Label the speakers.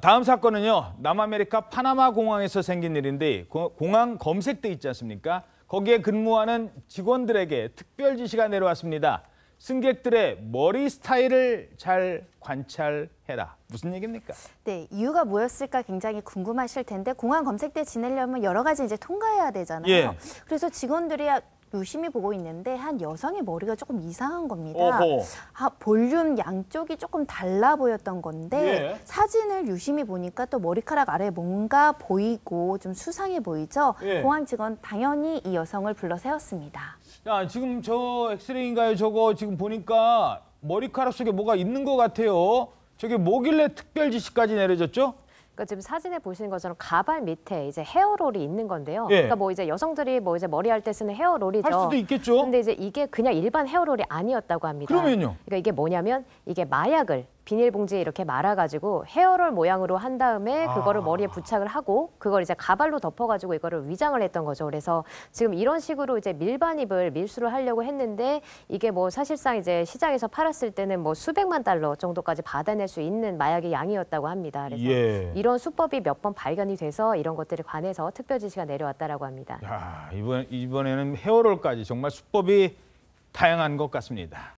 Speaker 1: 다음 사건은요. 남아메리카 파나마 공항에서 생긴 일인데 공항 검색대 있지 않습니까? 거기에 근무하는 직원들에게 특별 지시가 내려왔습니다. 승객들의 머리 스타일을 잘 관찰해라. 무슨 얘기입니까? 네, 이유가 뭐였을까 굉장히
Speaker 2: 궁금하실 텐데 공항 검색대 지내려면 여러 가지 이제 통과해야 되잖아요. 예. 그래서 직원들이 유심히 보고 있는데 한 여성의 머리가 조금 이상한 겁니다. 아, 볼륨 양쪽이 조금 달라 보였던 건데 예. 사진을 유심히 보니까 또 머리카락 아래 뭔가 보이고 좀 수상해 보이죠. 예. 공항 직원 당연히 이 여성을 불러 세웠습니다.
Speaker 1: 야 지금 저 엑스레이인가요? 저거 지금 보니까 머리카락 속에 뭐가 있는 것 같아요. 저게 뭐길래 특별 지시까지 내려졌죠? 그러니까 지금 사진에
Speaker 3: 보시는 것처럼 가발 밑에 이제 헤어롤이 있는 건데요. 예. 그러니까 뭐 이제 여성들이 뭐 이제 머리 할 때 쓰는 헤어롤이죠. 할 수도 있겠죠. 근데 이제 이게 그냥 일반 헤어롤이 아니었다고 합니다. 그러면요. 그러니까 이게 뭐냐면 이게 마약을 비닐봉지에 이렇게 말아가지고 헤어롤 모양으로 한 다음에 아. 그거를 아. 머리에 부착을 하고 그걸 이제 가발로 덮어가지고 이거를 위장을 했던 거죠. 그래서 지금 이런 식으로 이제 밀반입을 밀수를 하려고 했는데 이게 뭐 사실상 이제 시장에서 팔았을 때는 뭐 수백만 달러 정도까지 받아낼 수 있는 마약의 양이었다고 합니다. 그래서 예. 이런 수법이 몇 번 발견이 돼서 이런 것들에 관해서 특별 지시가 내려왔다라고 합니다. 야,
Speaker 1: 이번 이번에는 헤어롤까지 정말 수법이 다양한 것 같습니다.